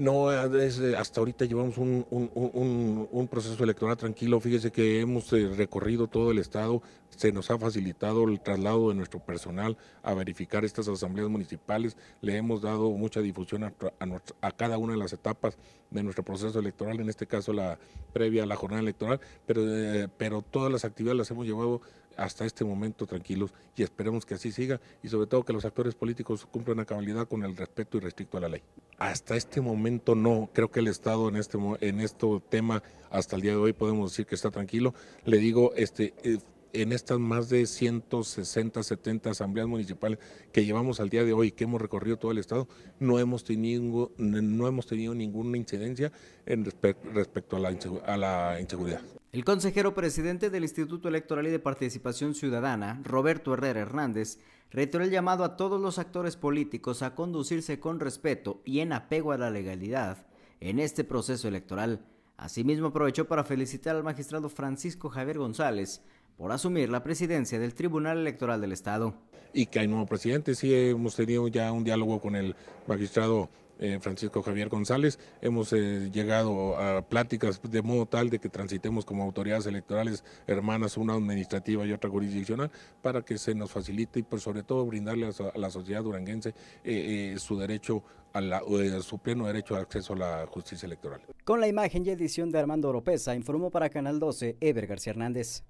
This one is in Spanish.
No, eh, hasta ahorita llevamos un, proceso electoral tranquilo. Fíjese que hemos eh, recorrido todo el estado, se nos ha facilitado el traslado de nuestro personal a verificar estas asambleas municipales, le hemos dado mucha difusión a, cada una de las etapas de nuestro proceso electoral, en este caso la previa a la jornada electoral, pero, eh, pero todas las actividades las hemos llevado hasta este momento tranquilos y esperemos que así siga y sobre todo que los actores políticos cumplan la cabalidad con el respeto y respeto a la ley. Hasta este momento no, creo que el Estado en este, en tema, hasta el día de hoy podemos decir que está tranquilo. Le digo, este, eh, en estas más de 160, 70 asambleas municipales que llevamos al día de hoy, que hemos recorrido todo el estado, no hemos tenido, no hemos tenido ninguna incidencia en respecto a la, a la inseguridad. El consejero presidente del Instituto Electoral y de Participación Ciudadana, Roberto Herrera Hernández, reiteró el llamado a todos los actores políticos a conducirse con respeto y en apego a la legalidad en este proceso electoral. Asimismo, aprovechó para felicitar al magistrado Francisco Javier González por asumir la presidencia del Tribunal Electoral del Estado. Y que hay nuevo presidente, sí hemos tenido ya un diálogo con el magistrado eh, Francisco Javier González. Hemos eh, llegado a pláticas de modo tal de que transitemos como autoridades electorales hermanas, una administrativa y otra jurisdiccional, para que se nos facilite y por pues, sobre todo brindarle a, la sociedad duranguense eh, su derecho a, la, su pleno derecho de acceso a la justicia electoral. Con la imagen y edición de Armando Oropesa, informó para Canal 12 Ever García Hernández.